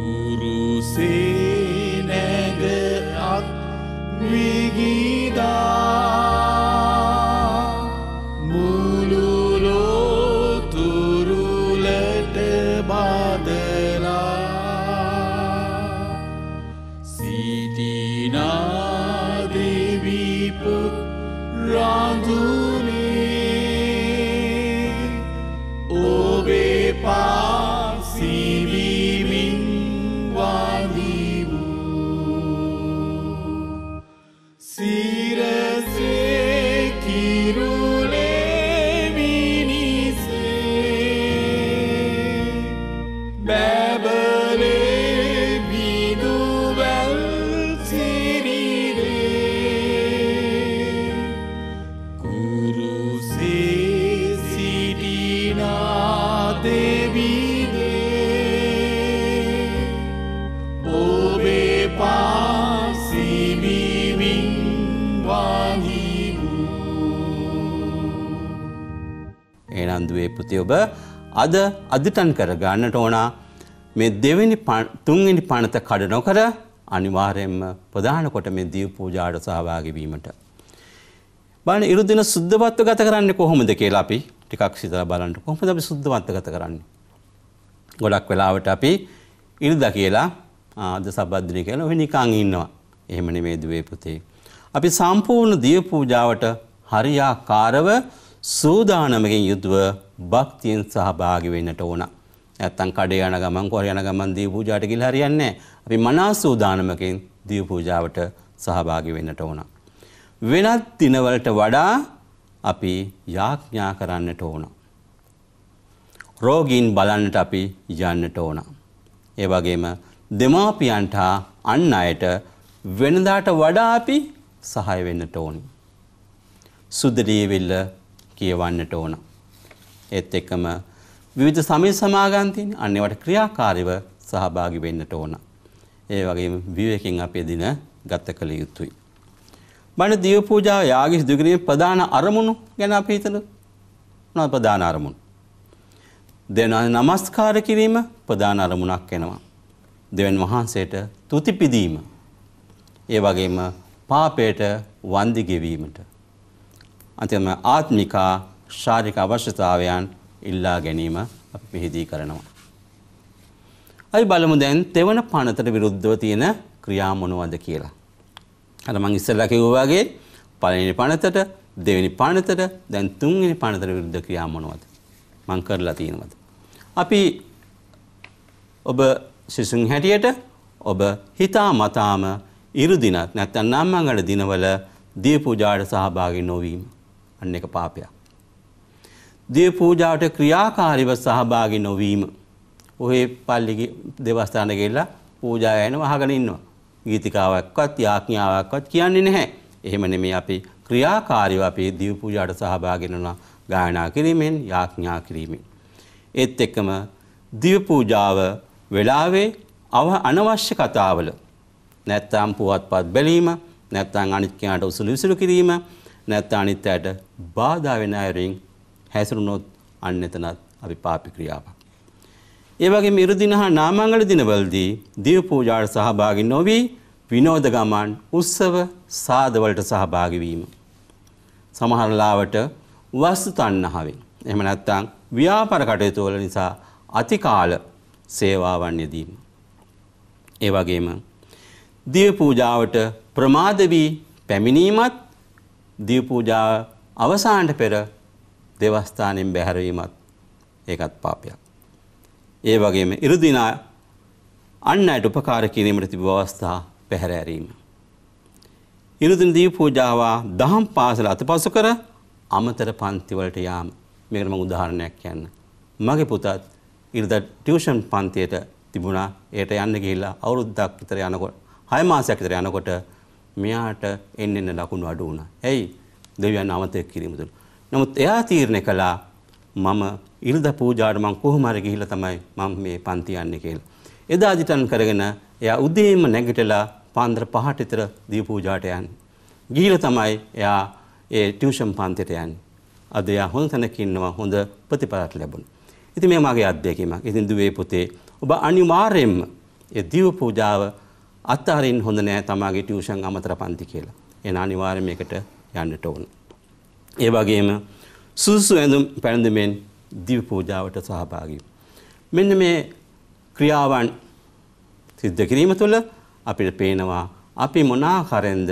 කුරුසේ නැග අත් විගිදා කෘතිය ඔබ අද අධිටන් කර ගන්නට ඕනා මේ දෙවෙනි තුන්වෙනි පනත කඩ නොකර අනිවාර්යෙන්ම ප්‍රධාන කොට මේ දීව පූජාට සහභාගී වීමට. බලන්න ඉරු දින සුද්ධවත්ව ගත කරන්නේ කොහොමද කියලා අපි ටිකක් සිතලා බලන්න. කොහොමද අපි සුද්ධවත්ව ගත කරන්නේ? ගොඩක් වෙලාවට අපි ඉරිදා කියලා ආද සබත් දින කියලා ඔහි නිකන් ඉන්නවා. එහෙම නෙමෙයි දුවේ පුතේ. අපි සම්පූර්ණ දීව පූජාවට හරියාකාරව සූදානමකින් යුතුව භක්තියෙන් සහභාගි වෙන්නට ඕන. නැත්තම් කඩේ යන ගමන් කොහේ යන ගමන් දීව පූජාවට ගිහිල්ලා හරියන්නේ නැහැ. අපි මනසෝදානමකින් දීව පූජාවට සහභාගි වෙන්නට ඕන. වෙනත් දිනවලට වඩා අපි යාඥා කරන්නට ඕන. රෝගීන් බලන්නට අපි යන්නට ඕන. ඒ වගේම දෙමාපියන්ට හා අන් අයට වෙනදාට වඩා අපි සහාය වෙන්නට ඕනි. සුදරියවිල්ල කියවන්නට ඕන. ඒත් එක්කම විවිධ සමය සමාගම් තියෙන අන්න ඒවට ක්‍රියාකාරීව සහභාගී වෙන්නට ඕන. ඒ වගේම විවේකයෙන් අපේ දින ගත කළ යුතුයි. බණ දීව පූජාව යාගී සිදු කිරීමේ ප්‍රධාන අරමුණු ගැන අපි හිතමු. මොනවද ප්‍රධාන අරමුණු? දෙවියන් නමස්කාර කිරීම ප්‍රධාන අරමුණක් වෙනවා. දෙවන් වහන්සේට තුති පිදීම. ඒ වගේම පාපයට වන්දි ගෙවීමට. අන්තිම ආත්මිකා ශාරික අවශ්‍යතාවයන් ඉල්ලා ගැනීම අපි පිහිදී කරනවා. අපි බලමු දැන් තෙවන පනතට විරුද්ධව තියෙන ක්‍රියා මොනවද කියලා. අර මං ඉස්සෙල්ලා කිව්වා වගේ පළවෙනි පනතට දෙවෙනි පනතට දැන් තුන්වෙනි පනතට විරුද්ධ ක්‍රියා මොනවද? මං කරලා තියෙනවද? අපි ඔබ සිසුන් හැටියට ඔබ හිතා මතාම ඉරු දිනක් නැත්නම් නම් මංගල දිනවල දීපූජාට සහභාගී නොවීම අන්න එක පාපයක්. දිය පූජාවට ක්‍රියාකාරීව සහභාගී නොවීම. ඔහේ පල්ලිගේ දෙවස්ථාන ගෙල්ලා පූජා යන වහගෙන ඉන්නවා. ගීතිකාවක්වත් යාඥාවක්වත් කියන්නේ නැහැ. එහෙම නෙමෙයි අපි ක්‍රියාකාරීව අපේ දිව පූජාවට සහභාගී වෙනවා ගායනා කිරීමෙන් යාඥා කිරීමෙන්. ඒත් එක්කම දිව පූජාව වෙලාවේ අව අනවශ්‍ය කතාවල නැත්තම් පුවත්පත් බැලීම නැත්තම් අනිත් කෙනාට උසුළු විසුළු කිරීම නැත්තම් අනිත් අයට බාධා වෙන අයරින් හැසිරුණොත් අන්න එතනත් අපි පාපි ක්‍රියාවක්. ඒ වගේම ඉරුදින හා නාමංගල දිනවලදී දීව පූජාට සහභාගී නොවි විනෝද ගමන් උත්සව සාදවලට සහභාගී වීම. සමහර ලාවට වස්තු තණ්හාවෙන් එහෙම නැත්නම් ව්‍යාපාර කටයුතු වල නිසා අතිකාල සේවාවන් යෙදීම. ඒ වගේම දීව පූජාවට ප්‍රමාද වී පැමිණීමත් දීව පූජාව අවසානට පෙර දේවස්ථානෙන් බැහැරවීමත් ඒකත් පාපයක්. ඒ වගේම ඉරුදිනා අන්න අයට උපකාර කිරීමට තිබූ අවස්ථා පැහැර ඇරීම. ඉරුදින දීප පූජාවා දහම් පාසල අතපසු කර අමතර පන්ති වලට යාම. මේකට මම උදාහරණයක් කියන්න. මගේ පුතත් ඉරුදා ටියුෂන් පන්තියට තිබුණා. ඒට යන්න ගිහිල්ලා අවුරුද්දක් විතර යනකොට 6 මාසයක් විතර යනකොට මෙයාට එන්න එන්න ලකුණු අඩු වුණා. එයි දෙවියන් අමතක කිරීම තුළ. නමුත් එයා තීරණය කළා මම ඉරිදා පූජාවට මම කොහොම හරි ගිහිල්ලා තමයි මම මේ පන්ති යන්නේ කියලා. එදා අදිටන් කරගෙන එයා උදේම නැගිටලා පාන්දර 5ට විතර දීප පූජාවට යන්නේ. ගිහිල්ලා තමයි එයා ඒ ටියුෂන් පන්තියට යන්නේ. අද එයා හොඳ තැනක ඉන්නවා හොඳ ප්‍රතිඵලات ලැබුණා. ඉතින් මේ මගේ අත්දැකීමක්. ඉතින් දුවේ පුතේ ඔබ අනිවාර්යයෙන්ම ඒ දීව පූජාව අත්හරින්න හොඳ නෑ තමාගේ ටියුෂන් අමතර පන්ති කියලා. එන අනිවාර්යයෙන් මේකට යන්නට ඕන. ඒ වගේම සුදුසු ඇඳුම් පැළඳීමෙන් දිවි පූජාවට සහභාගී. මෙන්න මේ ක්‍රියාවන් සිද්ධ කිරීම තුළ අපිට පේනවා අපි මොන ආකාරයෙන්ද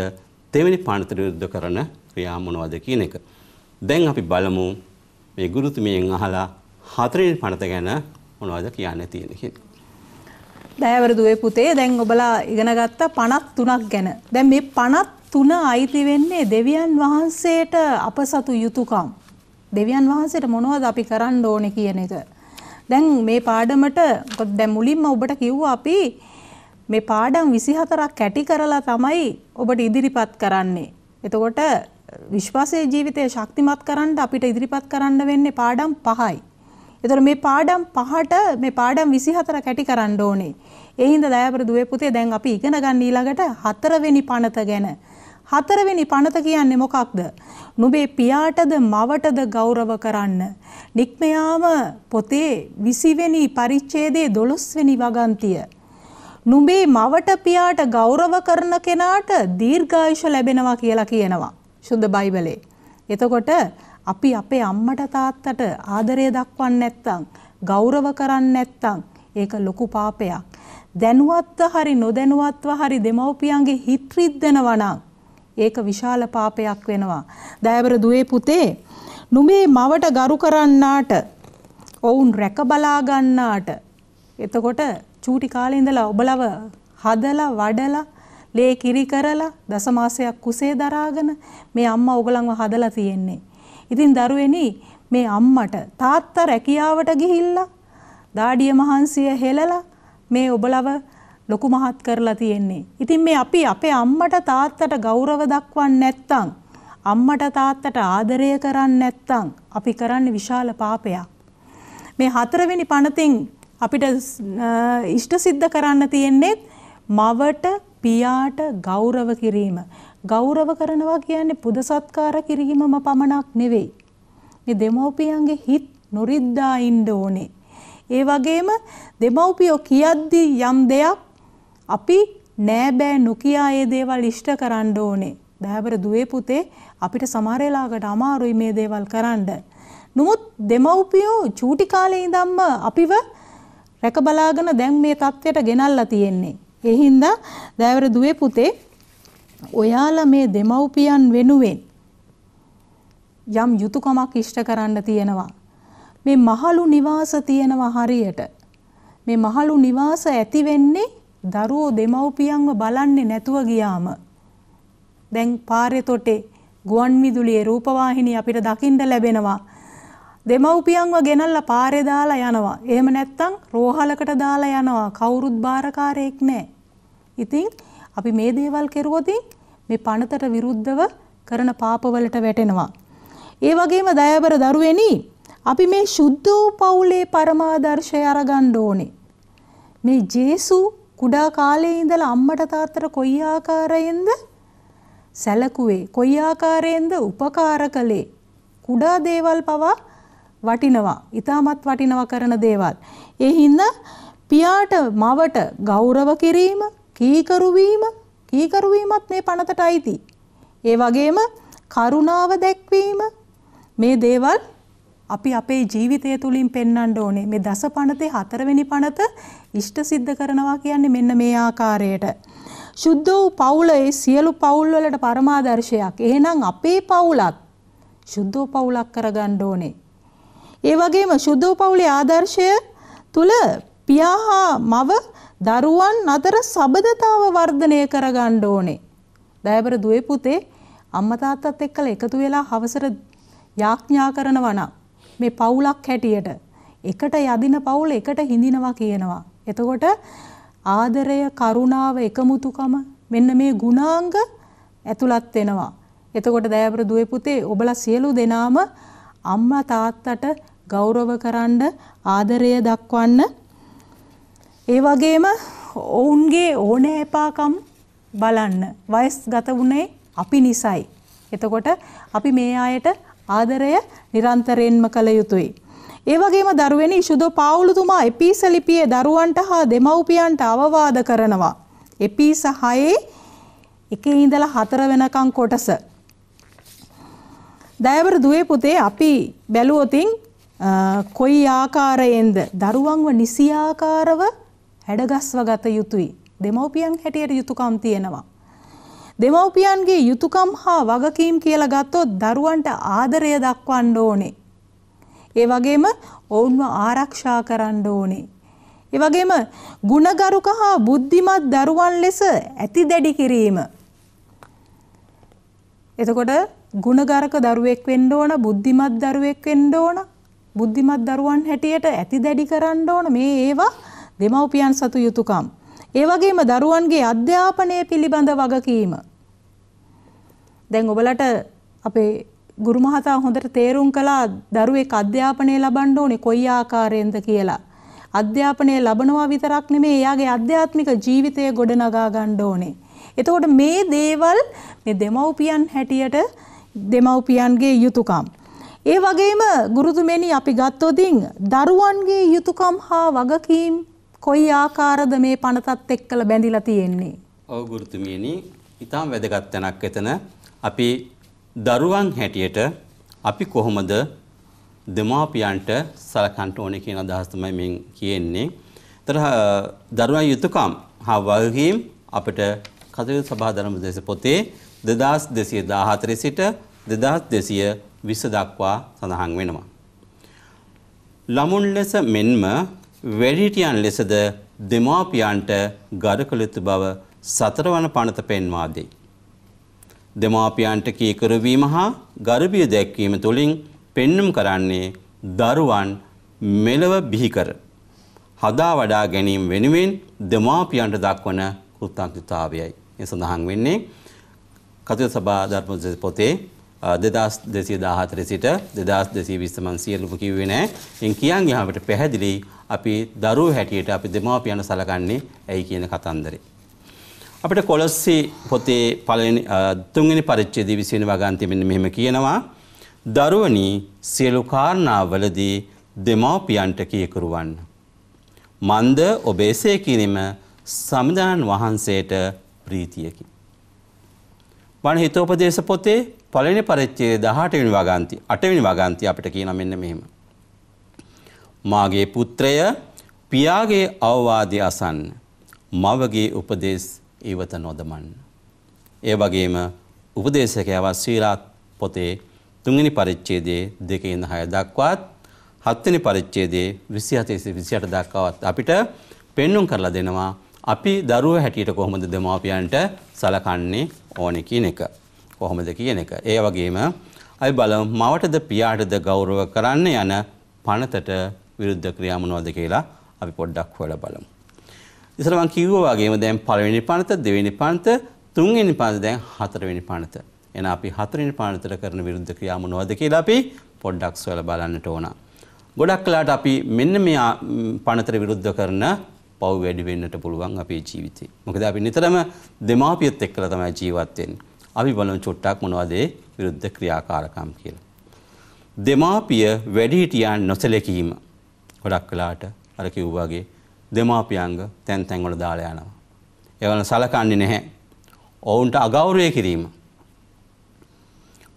දෙවෙනි පාණතර යුද්ධ කරන ක්‍රියා මොනවද කියන එක. දැන් අපි බලමු මේ ගුරුතුමියෙන් අහලා හතරවෙනි පාණත ගැන මොනවද කියන්න තියෙන කියලා. දෑවරු දුවේ පුතේ දැන් ඔබලා ඉගෙන ගත්ත 53ක් ගැන. දැන් මේ 50 තුන අයිති වෙන්නේ දෙවියන් වහන්සේට අප සතු යුතුයකම්. දෙවියන් වහන්සේට මොනවද අපි කරන්න ඕනේ කියන එක. දැන් මේ පාඩමට දැන් මුලින්ම ඔබට කිව්වා අපි මේ පාඩම් 24ක් කැටි කරලා තමයි ඔබට ඉදිරිපත් කරන්නේ. එතකොට විශ්වාසයේ ජීවිතය ශක්තිමත් කරන්න අපිට ඉදිරිපත් කරන්න වෙන්නේ පාඩම් 5යි. එතකොට මේ පාඩම් 5ට මේ පාඩම් 24 කැටි කරන්න ඕනේ. ඒ හින්දා දයාබර දුවේ පුතේ දැන් අපි ඉගෙන ගන්න ඊළඟට හතරවෙනි පනත ගැන හතරවෙනි පනත කියන්නේ මොකක්ද? නුඹේ පියාටද මවටද ගෞරව කරන්න. නික්මයාම පොතේ 20 වෙනි පරිච්ඡේදයේ 12 වෙනි වගන්තිය. නුඹේ මවට පියාට ගෞරව කරන කෙනාට දීර්ඝායුෂ ලැබෙනවා කියලා කියනවා. සුද්ධ බයිබලේ. එතකොට අපි අපේ අම්මට තාත්තට ආදරය දක්වන්නේ නැත්නම් ගෞරව කරන්නේ නැත්නම් ඒක ලොකු පාපයක්. දැනුවත්ව හරි නොදැනුවත්ව හරි දෙමව්පියන්ගේ හිත් රිද්දනවා නම් ඒක විශාල පාපයක් වෙනවා. දයවර දුවේ පුතේ නුඹේ මවට ගරු කරන්නාට ඔවුන් රැක බලා ගන්නාට එතකොට චූටි කාලේ ඉඳලා ඔබලව හදලා වඩලා ලේ කිරි කරලා දසමාසයක් කුසේ දරාගෙන මේ අම්මා ඔගලන්ව හදලා තියෙන්නේ. ඉතින් දරුවෙනි මේ අම්මට තාත්තා රැකියාවට ගිහිල්ලා දාඩිය මහන්සිය හෙලලා මේ ඔබලව ලොකු මහත් කරලා තියෙන්නේ. ඉතින් මේ අපි අපේ අම්මට තාත්තට ගෞරව දක්වන්නේ නැත්නම් අම්මට තාත්තට ආදරය කරන්නේ නැත්නම් අපි කරන්නේ විශාල පාපයක්. මේ හතරවෙනි පණතින් අපිට ඉෂ්ට සිද්ධ කරන්න තියෙන්නේ මවට පියාට ගෞරව කිරීම. ගෞරව කරනවා කියන්නේ පුද සත්කාර කිරීමම පමණක් නෙවෙයි. මේ දෙමව්පියන්ගේ හිත් නොරිද්දා ඉන්න ඕනේ. ඒ වගේම දෙමව්පියෝ කියද්දී යම් දෙයක් අපි නෑ බෑ නොකියා ඒ දේවල් ඉෂ්ට කරන්න ඕනේ. දහවර දුවේ පුතේ අපිට සමහර වෙලාවකට අමාරුයි මේ දේවල් කරන්න. නමුත් දෙමව්පියෝ චූටි කාලේ ඉඳන්ම අපිව රැක බලාගෙන දැන් මේ தත්වයට ගෙනල්ලා තියෙන්නේ. ඒ හින්දා දෑවර දුවේ පුතේ ඔයාලා මේ දෙමව්පියන් වෙනුවෙන් යම් යුතුයකමක් ඉෂ්ට කරන්න තියෙනවා. මේ මහලු නිවාස තියෙනවා හරියට. මේ මහලු නිවාස ඇති වෙන්නේ දරුවෝ දෙමව්පියන්ව බලන්නේ නැතුව ගියාම දැන් පාරේ තොටේ ගුවන් විදුලියේ රූපවාහිනිය අපිට දකින්න ලැබෙනවා දෙමව්පියන්ව ගෙනල්ලා පාරේ දාලා යනවා එහෙම නැත්නම් රෝහලකට දාලා යනවා කවුරුත් බාරකාරයෙක් නැහැ ඉතින් අපි මේ දේවල් කෙරුවොත් මේ පණතට විරුද්ධව කරන පාපවලට වැටෙනවා ඒ වගේම දයබර දරුවෙනි අපි මේ සුද්ධ වූ පවුලේ පරමාදර්ශය අරගන්න ඕනේ මේ ජේසුස් කුඩා කාලේ ඉඳලා අම්මට තාත්තට කොයි ආකාරයෙන්ද සැලකුවේ කොයි ආකාරයෙන්ද උපකාර කළේ කුඩා දේවල් පවා වටිනවා ඊටමත් වටිනවා කරන දේවල් ඒ හින්දා පියාට මවට ගෞරව කිරීම කීකරු වීම කීකරු වීමත් මේ පණතට අයිති ඒ වගේම කරුණාව දැක්වීම මේ දේවල් අපි අපේ ජීවිතය තුලින් පෙන්වන්න ඕනේ මේ දස පණතේ හතරවෙනි පණත ඉෂ්ට සිද්ධ කරනවා කියන්නේ මෙන්න මේ ආකාරයට. සුද්ධ වූ පවුලේ සියලු පවුල් වලට පරමාදර්ශයක්. එහෙනම් අපේ පවුලත් සුද්ධ පවුලක් කරගන්න ඕනේ. ඒ වගේම සුද්ධ පවුලේ ආදර්ශය තුල පියා හා මව දරුවන් අතර සබදතාව වර්ධනය කරගන්න ඕනේ. දයබර දුවේ පුතේ අම්මා තාත්තත් එක්කලා එකතු වෙලා හවසර යාඥා කරනවා නම් මේ පවුලක් හැටියට එකට යදින පවුල එකට හිඳිනවා කියනවා. එතකොට ආදරය, කරුණාව, එකමුතුකම මෙන්න මේ ගුණාංග ඇතුළත් වෙනවා. එතකොට දයාබර දුවේ පුතේ ඔබලා සියලු දෙනාම අම්මා තාත්තට ගෞරව කරන්න ආදරය දක්වන්න ඒ වගේම ඔවුන්ගේ ඕනෑපාකම් බලන්න වයස්ගත වුණේ අපි නිසයි. එතකොට අපි මේ අයට ආදරය නිරන්තරයෙන්ම කළ යුතුයි. ඒ වගේම දරුවෙනි ශුදෝ පාවුලුතුමා එපීස ලිපියේ දරුවන්ට හා දෙමව්පියන්ට අවවාද කරනවා. එපීස 6 එකේ ඉඳලා 4 වෙනකන් කොටස. දයවර දුවේ පුතේ අපි බැලුවොතින් කොයි ආකාරයෙන්ද දරුවන්ව නිසි ආකාරව හැඩගස්වගත යුතුයි. දෙමව්පියන් හැටියට යුතුයකම් තියෙනවා. දෙමව්පියන්ගේ යුතුයකම් හා වගකීම් කියලා ගත්තොත් දරුවන්ට ආදරය දක්වන්න ඕනේ. ඒ වගේම ඔවුන්ව ආරක්ෂා කරන්න ඕනේ. ඒ වගේම ಗುಣගරුක හා බුද්ධිමත් දරුවන් ලෙස ඇති දැඩි කිරීම. එතකොට ಗುಣගරක දරුවෙක් වෙන්න ඕන, බුද්ධිමත් දරුවෙක් වෙන්න ඕන, බුද්ධිමත් දරුවන් හැටියට ඇති දැඩි කරන්න ඕන මේ ඒවා දෙමව්පියන් සතු යුතුයකම්. ඒ වගේම දරුවන්ගේ අධ්‍යාපනය පිළිබඳ වගකීම. දැන් ඔබලට අපේ ගුරු මහතා හොඳට තේරුම් කළා දරුවෙක් අධ්‍යාපනය ලබන්න ඕනේ කොයි ආකාරයෙන්ද කියලා. අධ්‍යාපනය ලබනවා විතරක් නෙමෙයි එයාගේ අධ්‍යාත්මික ජීවිතය ගොඩනගා ගන්න ඕනේ. එතකොට මේ දේවල් මේ දෙමව්පියන් හැටියට දෙමව්පියන්ගේ යුතුයකම්. ඒ වගේම ගුරුතුමනි අපි ගත්තොතින් දරුවන්ගේ යුතුයකම් හා වගකීම් කොයි ආකාරද මේ පනතත් එක්කලා බැඳිලා තියෙන්නේ? ඔව් ගුරුතුමියනි, ඊටාම් වැදගත් තැනක් එතන. අපි දරුවන් හැටියට අපි කොහොමද දෙමාපියන්ට සලකන්ට ඕනේ කියන අදහස් තමයි මෙන් කියන්නේ. ඒතර දරුවන් යුතුයකම් හා වගකීම් අපිට කතයුතු සභා ධර්මදේශ පොතේ 2214 සිට 2220 දක්වා සඳහන් වෙනවා. ළමුන් ලෙස මෙන්ම වැඩිහිටියන් ලෙසද දෙමාපියන්ට ගරු කළ යුතු බව සතරවන පනත පෙන්වා දෙයි. දෙමාපියන්ට කීකරවීම හා ගර්භය දැක්වීම තුළින් පෙන්නුම් කරන්නේ දරුවන් මෙලව බිහිකර. හදා වඩා ගැනීම වෙනුවෙන් දෙමාපියන්ට දක්වන කෘතඥතාවයයි. ඒ සඳහන් වෙන්නේ කතික සභා ධර්ම පොතේ දෙදස් දෙසිය දාහතර සිට දෙදස් දෙසී විස්තමන් සියලුම කිව්වේ නෑ එන් කියන් යහමට පැහැදිලි අපි දරුව හැටියට අපි දෙමාපියන සලකන්නේ ඇයි කියන කතන්දරේ. අපිට කොලොස්සි පොතේ පළවෙනි තුන්වෙනි පරිච්ඡේදයේ 20 වෙනි වගන්තිය මෙන්න මෙහෙම කියනවා දරුවනි සියලු කාරණාවලදී දෙමෝපියන්ට කීකරුවන්න මන්ද ඔබ එසේ කිරීම සම්දාන් වහන්සේට ප්‍රීතියකි වන හිතෝපදේශ පොතේ පළවෙනි පරිච්ඡේදයේ 18 වෙනි වගන්තිය 8 වෙනි වගන්තිය අපිට කියනවා මෙන්න මෙහෙම මාගේ පුත්‍රය පියාගේ අවවාදය අසන්න මවගේ උපදේශ ඊවත නොදමන්න. ඒ වගේම උපදේශකයවත් සීලාත් පොතේ තුන්ගනි පරිච්චේදේ දෙකඉන්න හය දක්වාත් හත්තනි පරිච්චේදේ විසි අතේසි විසියට දක්කාවත් අපිට පෙන්නුම් කරලා දෙනවා අපි දරුව හැටියට කොහොමද දෙමාපියන්ට සලකන්නේ ඕන කියන එක කොහොමද කියන එක. ඒ වගේම අයි බල මවටද පියාටද ගෞරව කරන්න යන පනතට විරුද්ධ ක්‍රියාමනෝද කියලා අපි පොඩ්ඩක් හොල බලමු. ඉතල මම කිව්වා වගේම දැන් පළවෙනි පනත දෙවෙනි පනත තුන්වෙනි පනත දැන් හතරවෙනි පනත. එහෙනම් අපි හතරවෙනි පනතට කරන විරුද්ධ ක්‍රියා මොනවද කියලා අපි පොඩ්ඩක් සොයලා බලන්නට ඕන. ගොඩක් වෙලාට අපි මෙන්න මේ පනතට විරුද්ධ කරන පව් වැඩි වෙන්නට පුළුවන් අපේ ජීවිතේ. මොකද අපි නිතරම දෙමාපියත් එක්කලා තමයි ජීවත් වෙන්නේ. අපි බලමු චුට්ටක් මොනවද විරුද්ධ ක්‍රියාකාරකම් කියලා. දෙමාපිය වැඩිහිටියන් නොසැලකීම ගොඩක් වෙලාට අර කිව්වාගේ දෙමාපියංග තැන් තැන්වල දාලා යනවා. ඒවල සලකන්නේ නැහැ. ඔවුන්ට අගෞරවය කිරීම.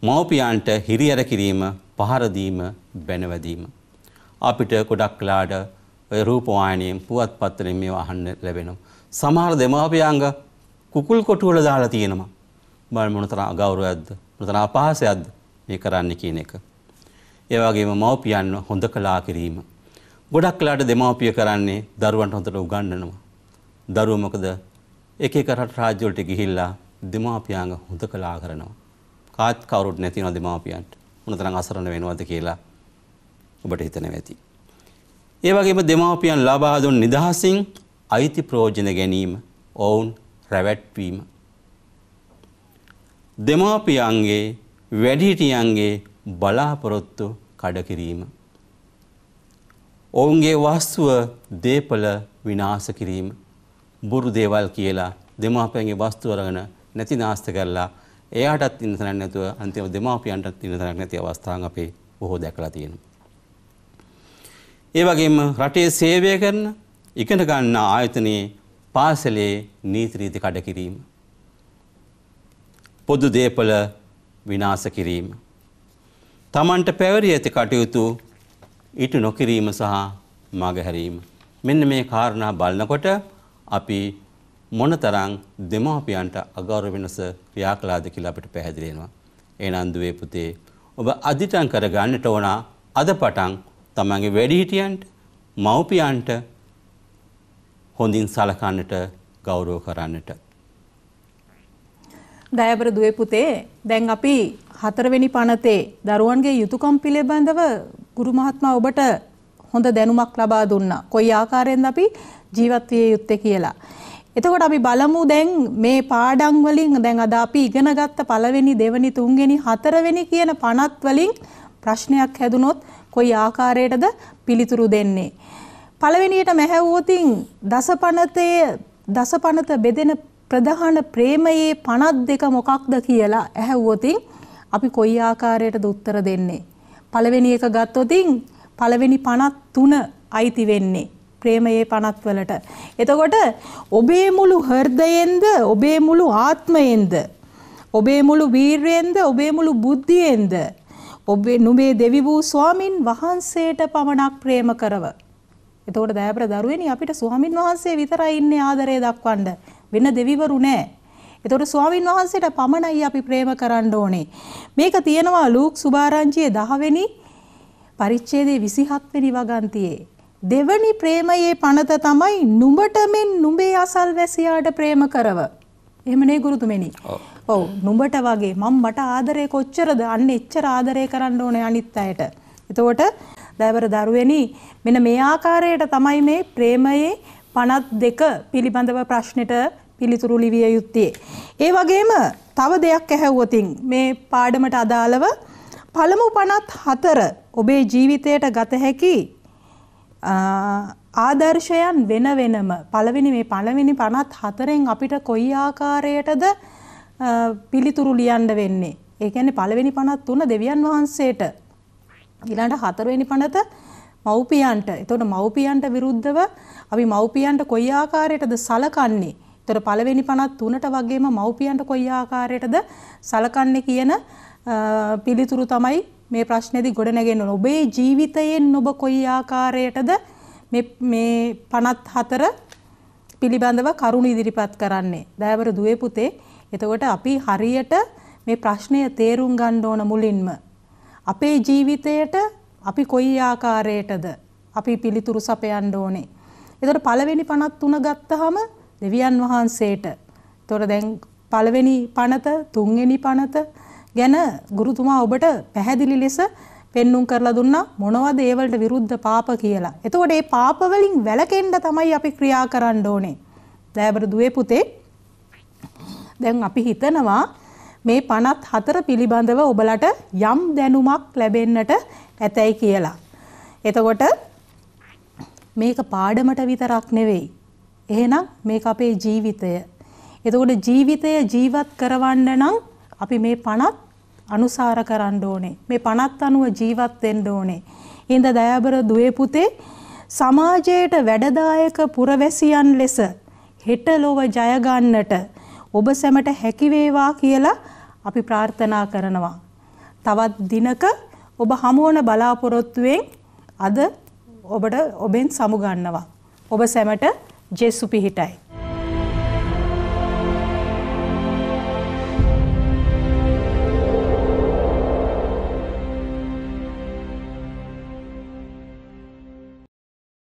මව්පියන්ට හිරියර කිරීම, පහර දීම, බැනවැදීම. අපිට ගොඩක් ලාඩ ඔය රූපවාහිනියෙන් පුවත්පත් වලින් මේවා අහන්න ලැබෙනවා. සමහර දෙමාපියංග කුකුල් කොටු වල දාලා තියෙනවා. බලන්න මොනතරම් අගෞරවයක්ද, මොනතරම් අපහාසයක්ද මේ කරන්නේ කියන එක. ඒ වගේම මව්පියන් හොඳ කලා කිරීම ගොඩක් වෙලාට දෙමාපිය කරන්නේ දරුවන්ට හොඳට උගන්වනවා. දරුවෝ මොකද එක එක රට රාජ්‍ය වලට ගිහිල්ලා දෙමාපියංග හොඳකලා කරනවා. කාත් කවුරුත් නැතිනවා දෙමාපියන්ට. මොනතරම් අසරණ වෙනවද කියලා ඔබට හිතෙනවා ඇති. ඒ වගේම දෙමාපියන් ලබා දුන් නිදහසින් අයිති ප්‍රයෝජන ගැනීම ඔවුන් රැවැට්වීම දෙමාපියන්ගේ වැඩිහිටියන්ගේ බලාපොරොත්තු කඩකිරීම ඔවුන්ගේ වස්තුව දේපල විනාශ කිරීම බුරු දේවල් කියලා දෙමාපියන්ගේ වස්තුව අරගෙන නැති නාස්ත කරලා එයාටත් ඉන්න තැනක් නැතුව අන්තිම දෙමාපියන්ටත් ඉන්න තැනක් නැති අවස්ථාවක් අපේ බොහෝ දැකලා තියෙනවා. ඒ වගේම රටේ සේවය කරන ඉගෙන ගන්න ආයතනයේ පාසලේ නීති රීති කඩ කිරීම. පොදු දේපල විනාශ කිරීම. තමන්ට පැවරී ඇති කටයුතු ඉටු නොකිරීම සහ මගහැරීම. මෙන්න මේ කාරණා බලනකොට අපි මොනතරම් දෙමෝපියන්ට අගෞරව වෙනස ක්‍රියා කළාද කියලා අපිට පැහැදිලි වෙනවා. එහෙනම් දුවේ පුතේ ඔබ අදිටන් කරගන්නට ඕන අද පටන් තමන්ගේ වැඩිහිටියන්ට මව්පියන්ට හොඳින් සලකන්නට ගෞරව කරන්නට. දයබර දුවේ පුතේ දැන් අපි හතරවෙනි පනතේ දරුවන්ගේ යුතුයකම් පිළිබඳව ගුරු මහත්මයා ඔබට හොඳ දැනුමක් ලබා දුන්නා. කොයි ආකාරයෙන්ද අපි ජීවත් විය යුත්තේ කියලා. එතකොට අපි බලමු දැන් මේ පාඩම් වලින් දැන් අද අපි ඉගෙනගත්ත පළවෙනි දෙවෙනි තුන්වෙනි හතරවෙනි කියන 50ත් වලින් ප්‍රශ්නයක් හැදුනොත් කොයි ආකාරයටද පිළිතුරු දෙන්නේ. පළවෙනියට මැහැවුවොතින් දසපනතේ දසපනත බෙදෙන ප්‍රධාන ප්‍රේමයේ 52 මොකක්ද කියලා ඇහැවුවොතින් අපි කොයි ආකාරයටද උත්තර දෙන්නේ. පළවෙනි එක ගත්තොතින් පළවෙනි 53 අයිති වෙන්නේ ප්‍රේමයේ 50 වලට. එතකොට ඔබේ මුළු හෘදයෙන්ද ඔබේ මුළු ආත්මයෙන්ද ඔබේ මුළු වීරයෙන්ද ඔබේ මුළු බුද්ධියෙන්ද ඔබේ නුඹේ දෙවි වූ ස්වාමින් වහන්සේට පමණක් ප්‍රේම කරව. එතකොට දයාබර දරුවෙනි අපිට ස්වාමින් වහන්සේ විතරයි ඉන්නේ ආදරය දක්වන්න. වෙන දෙවිවරු නැහැ. එතකොට ස්වාමින් වහන්සේට පමණයි අපි ප්‍රේම කරන්න ඕනේ. මේක තියෙනවා ලූක් සුභාරංචියේ 10 වෙනි පරිච්ඡේදයේ 27 වෙනි වගන්තියේ. දෙවනි ප්‍රේමයේ පනත තමයි නුඹට මෙන් නුඹේ අසල්වැසියාට ප්‍රේම කරව. එහෙමනේ ගුරුතුමනි. ඔව් නුඹට වගේ මම මට ආදරය කොච්චරද අන්න එච්චර ආදරය කරන්න ඕනේ අනිත් අයට. එතකොට දයවර දරුවෙනි මෙන්න මේ ආකාරයට තමයි මේ ප්‍රේමයේ පනත් දෙක පිළිබඳව ප්‍රශ්නෙට පිළිතුරු ලිවිය යුත්තේ. ඒ වගේම තව දෙයක් ඇහැව්වොතින් මේ පාඩමට අදාළව පළමු පනත් හතර ඔබේ ජීවිතයට ගත හැකි ආදර්ශයන් වෙන වෙනම පළවෙනි මේ පළවෙනි පනත් හතරෙන් අපිට කොයි ආකාරයටද පිළිතුරු ලියන්න වෙන්නේ. ඒ කියන්නේ පළවෙනි පනත් තුන දෙවියන් වහන්සේට ඊළඟ හතරවෙනි පනත මව්පියන්ට. එතකොට මව්පියන්ට විරුද්ධව අපි මව්පියන්ට කොයි ආකාරයටද සලකන්නේ? ඒතර පළවෙනි පනත් තුනට වගේම මව්පියන්ට කොයි ආකාරයටද සලකන්නේ කියන පිළිතුරු තමයි මේ ප්‍රශ්නේදී ගොඩනැගෙන්න ඕන. ඔබේ ජීවිතයෙන් ඔබ කොයි ආකාරයටද මේ මේ පනත් හතර පිළිබඳව කරුණු ඉදිරිපත් කරන්නේ. දයවර දුවේ පුතේ, එතකොට අපි හරියට මේ ප්‍රශ්නය තේරුම් ගන්න ඕන මුලින්ම. අපේ ජීවිතයට අපි කොයි ආකාරයටද අපි පිළිතුරු සපයන්න ඕනේ. එතකොට පළවෙනි පනත් තුන ගත්තාම දෙවියන් වහන්සේට තොර දැන් පළවෙනි පනත තුන්වෙනි පනත ගැන ගුරුතුමා ඔබට පැහැදිලි ලෙස පෙන්눔 කරලා දුන්නා මොනවද ඒවලට විරුද්ධ පාප කියලා. එතකොට මේ පාප වලින් වැළකෙන්න තමයි අපි ක්‍රියා කරන්න ඕනේ. දෑබර දුවේ පුතේ දැන් අපි හිතනවා මේ 54 පිළිබඳව ඔබලට යම් දැනුමක් ලැබෙන්නට ඇතැයි කියලා. එතකොට මේක පාඩමට විතරක් නෙවෙයි එහෙනම් මේක අපේ ජීවිතය. එතකොට ජීවිතය ජීවත් කරවන්න නම් අපි මේ පණත් අනුසාර කරන්න ඕනේ. මේ පණත් අනුව ජීවත් වෙන්න ඕනේ. හිඳ දයාබර දුවේ පුතේ සමාජයට වැඩදායක පුරවැසියන් ලෙස හෙට ලොව ජය ගන්නට ඔබ සැමට හැකි වේවා කියලා අපි ප්‍රාර්ථනා කරනවා. තවත් දිනක ඔබ හමුවන බලාපොරොත්තුවෙන් අද ඔබට ඔබෙන් සමුගන්නවා. ඔබ සැමට सुपी हिटाई